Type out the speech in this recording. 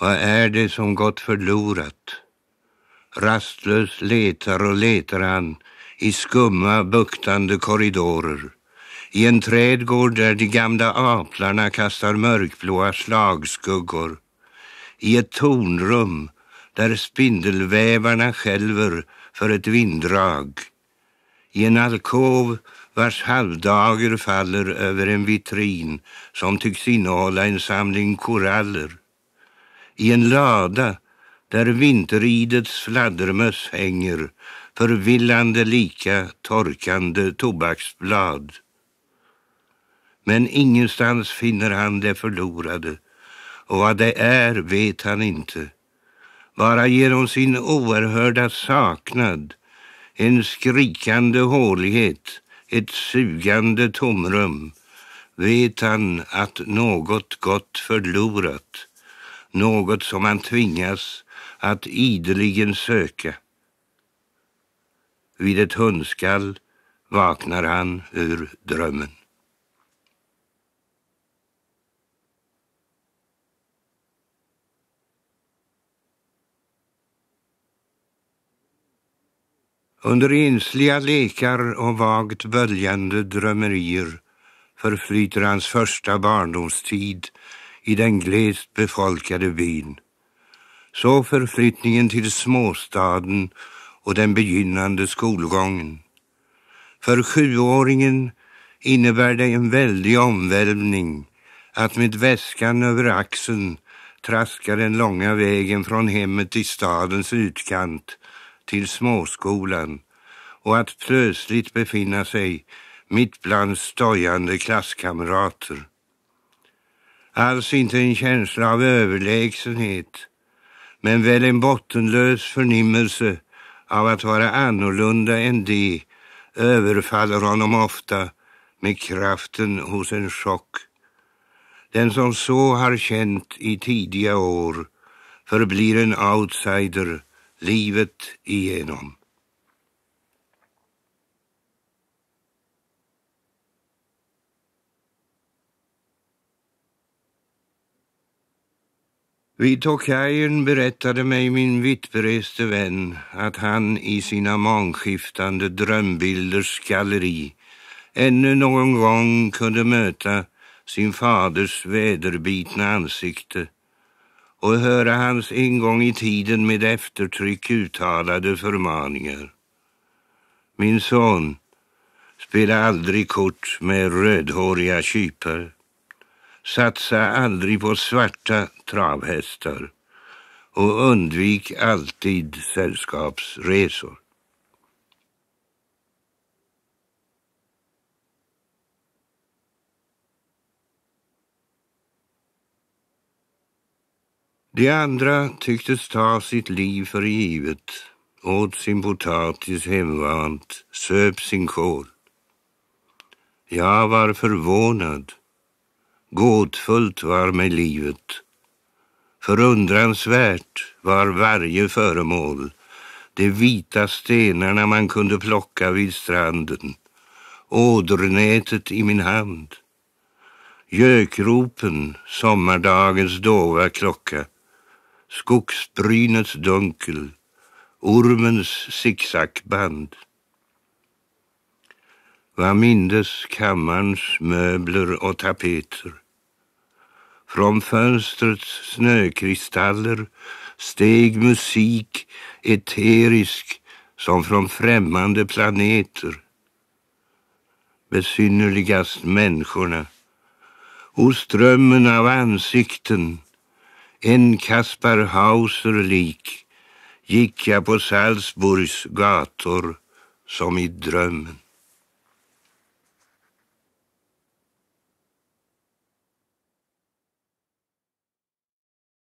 Vad är det som gått förlorat? Rastlös letar och letar han i skumma buktande korridorer. I en trädgård där de gamla aplarna kastar mörkblåa slagskuggor. I ett tornrum där spindelvävarna skälver för ett vinddrag. I en alkov vars halvdager faller över en vitrin som tycks innehålla en samling koraller i en lada där vinteridets fladdermöss hänger, förvillande lika torkande tobaksblad. Men ingenstans finner han det förlorade och vad det är vet han inte. Bara genom sin oerhörda saknad, en skrikande hålighet, ett sugande tomrum vet han att något gått förlorat något som man tvingas att ideligen söka. Vid ett hundskall vaknar han ur drömmen. Under insliga lekar och vagt böljande drömmerier förflyter hans första barndomstid i den glest befolkade byn. Så förflyttningen till småstaden och den begynnande skolgången. För sjuåringen innebär det en väldig omvälvning att med väskan över axeln traska den långa vägen från hemmet till stadens utkant till småskolan och att plötsligt befinna sig mitt bland stojande klasskamrater. Alls inte en känsla av överlägsenhet, men väl en bottenlös förnimmelse av att vara annorlunda än det. överfaller honom ofta med kraften hos en chock. Den som så har känt i tidiga år förblir en outsider livet igenom. Vid Tokajen berättade mig min vittbereste vän att han i sina mångskiftande drömbilders galleri ännu någon gång kunde möta sin faders väderbitna ansikte och höra hans en gång i tiden med eftertryck uttalade förmaningar. Min son, spela aldrig kort med rödhåriga kypare. Satsa aldrig på svarta travhästar och undvik alltid sällskapsresor. De andra tycktes ta sitt liv för givet, åt sin potatis hemvant, söp sin kål. Jag var förvånad Gåtfullt var mig livet. Förundransvärt var varje föremål. De vita stenarna man kunde plocka vid stranden. Ådernätet i min hand. Gökropen, sommardagens dova klocka. Skogsbrynets dunkel. Ormens zigzagband. Vad mindes kammarens möbler och tapeter. Från fönstrets snökristaller steg musik eterisk som från främmande planeter. Besynnerligast människorna. Hos strömmen av ansikten, en Kaspar Hauser lik, gick jag på Salzburgs gator som i drömmen.